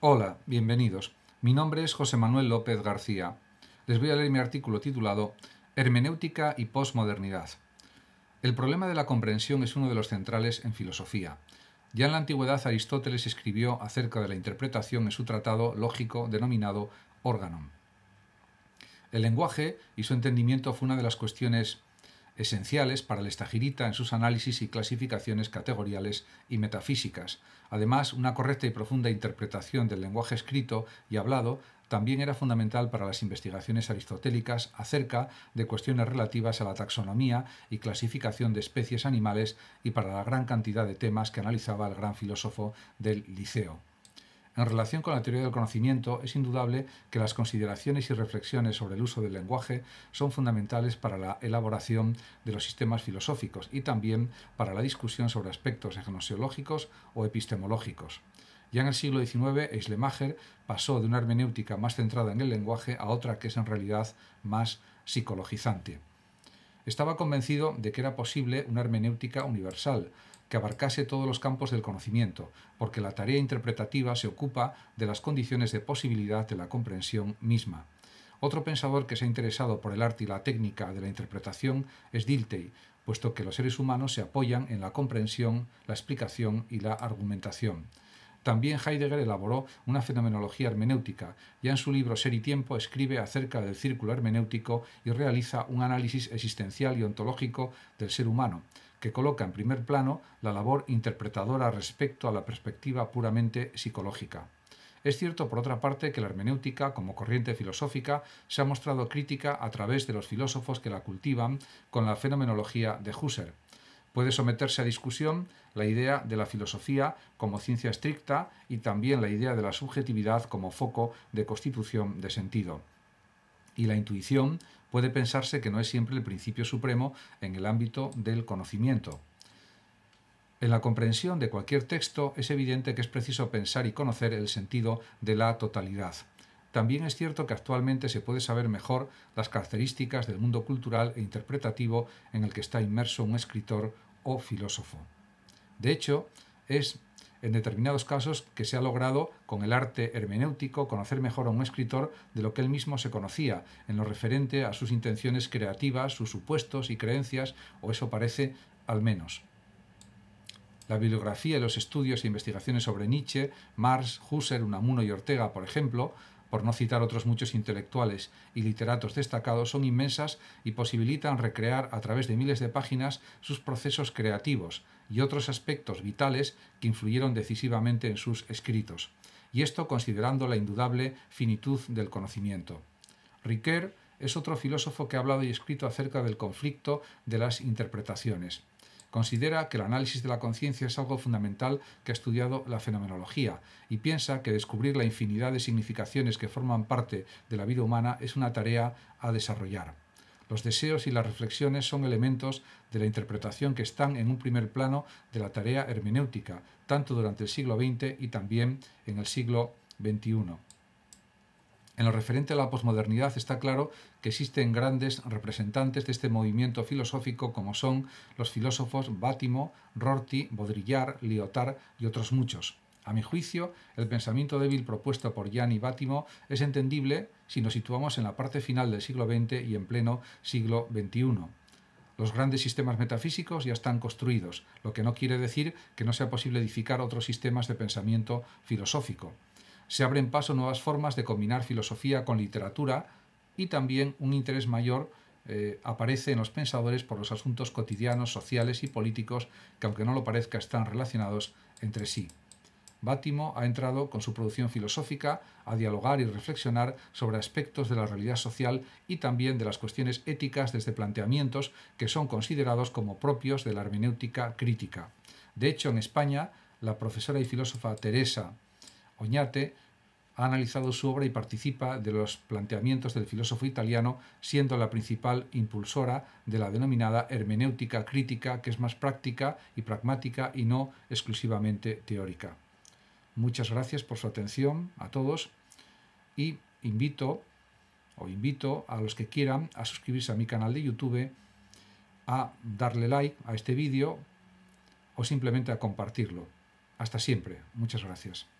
Hola, bienvenidos. Mi nombre es José Manuel López García. Les voy a leer mi artículo titulado Hermenéutica y posmodernidad. El problema de la comprensión es uno de los centrales en filosofía. Ya en la antigüedad Aristóteles escribió acerca de la interpretación en su tratado lógico denominado Organon. El lenguaje y su entendimiento fue una de las cuestiones esenciales para el estagirita en sus análisis y clasificaciones categoriales y metafísicas. Además, una correcta y profunda interpretación del lenguaje escrito y hablado también era fundamental para las investigaciones aristotélicas acerca de cuestiones relativas a la taxonomía y clasificación de especies animales y para la gran cantidad de temas que analizaba el gran filósofo del Liceo. En relación con la teoría del conocimiento, es indudable que las consideraciones y reflexiones sobre el uso del lenguaje son fundamentales para la elaboración de los sistemas filosóficos y también para la discusión sobre aspectos gnoseológicos o epistemológicos. Ya en el siglo XIX, Eislemacher pasó de una hermenéutica más centrada en el lenguaje a otra que es en realidad más psicologizante. Estaba convencido de que era posible una hermenéutica universal, que abarcase todos los campos del conocimiento, porque la tarea interpretativa se ocupa de las condiciones de posibilidad de la comprensión misma. Otro pensador que se ha interesado por el arte y la técnica de la interpretación es Dilthey, puesto que los seres humanos se apoyan en la comprensión, la explicación y la argumentación. También Heidegger elaboró una fenomenología hermenéutica. Ya en su libro Ser y Tiempo escribe acerca del círculo hermenéutico y realiza un análisis existencial y ontológico del ser humano que coloca en primer plano la labor interpretadora respecto a la perspectiva puramente psicológica. Es cierto, por otra parte, que la hermenéutica, como corriente filosófica, se ha mostrado crítica a través de los filósofos que la cultivan con la fenomenología de Husserl. Puede someterse a discusión la idea de la filosofía como ciencia estricta y también la idea de la subjetividad como foco de constitución de sentido y la intuición puede pensarse que no es siempre el principio supremo en el ámbito del conocimiento. En la comprensión de cualquier texto es evidente que es preciso pensar y conocer el sentido de la totalidad. También es cierto que actualmente se puede saber mejor las características del mundo cultural e interpretativo en el que está inmerso un escritor o filósofo. De hecho, es en determinados casos que se ha logrado con el arte hermenéutico conocer mejor a un escritor de lo que él mismo se conocía, en lo referente a sus intenciones creativas, sus supuestos y creencias, o eso parece al menos. La bibliografía y los estudios e investigaciones sobre Nietzsche, Marx, Husserl, Unamuno y Ortega, por ejemplo, por no citar otros muchos intelectuales y literatos destacados, son inmensas y posibilitan recrear a través de miles de páginas sus procesos creativos y otros aspectos vitales que influyeron decisivamente en sus escritos, y esto considerando la indudable finitud del conocimiento. Riquet es otro filósofo que ha hablado y escrito acerca del conflicto de las interpretaciones. Considera que el análisis de la conciencia es algo fundamental que ha estudiado la fenomenología y piensa que descubrir la infinidad de significaciones que forman parte de la vida humana es una tarea a desarrollar. Los deseos y las reflexiones son elementos de la interpretación que están en un primer plano de la tarea hermenéutica, tanto durante el siglo XX y también en el siglo XXI. En lo referente a la posmodernidad está claro que existen grandes representantes de este movimiento filosófico como son los filósofos Bátimo, Rorty, Baudrillard, Lyotard y otros muchos. A mi juicio, el pensamiento débil propuesto por y Bátimo es entendible si nos situamos en la parte final del siglo XX y en pleno siglo XXI. Los grandes sistemas metafísicos ya están construidos, lo que no quiere decir que no sea posible edificar otros sistemas de pensamiento filosófico se abren paso nuevas formas de combinar filosofía con literatura y también un interés mayor eh, aparece en los pensadores por los asuntos cotidianos, sociales y políticos que, aunque no lo parezca, están relacionados entre sí. Bátimo ha entrado con su producción filosófica a dialogar y reflexionar sobre aspectos de la realidad social y también de las cuestiones éticas desde planteamientos que son considerados como propios de la hermenéutica crítica. De hecho, en España, la profesora y filósofa Teresa Oñate ha analizado su obra y participa de los planteamientos del filósofo italiano, siendo la principal impulsora de la denominada hermenéutica crítica, que es más práctica y pragmática y no exclusivamente teórica. Muchas gracias por su atención a todos y invito o invito a los que quieran a suscribirse a mi canal de YouTube, a darle like a este vídeo o simplemente a compartirlo. Hasta siempre. Muchas gracias.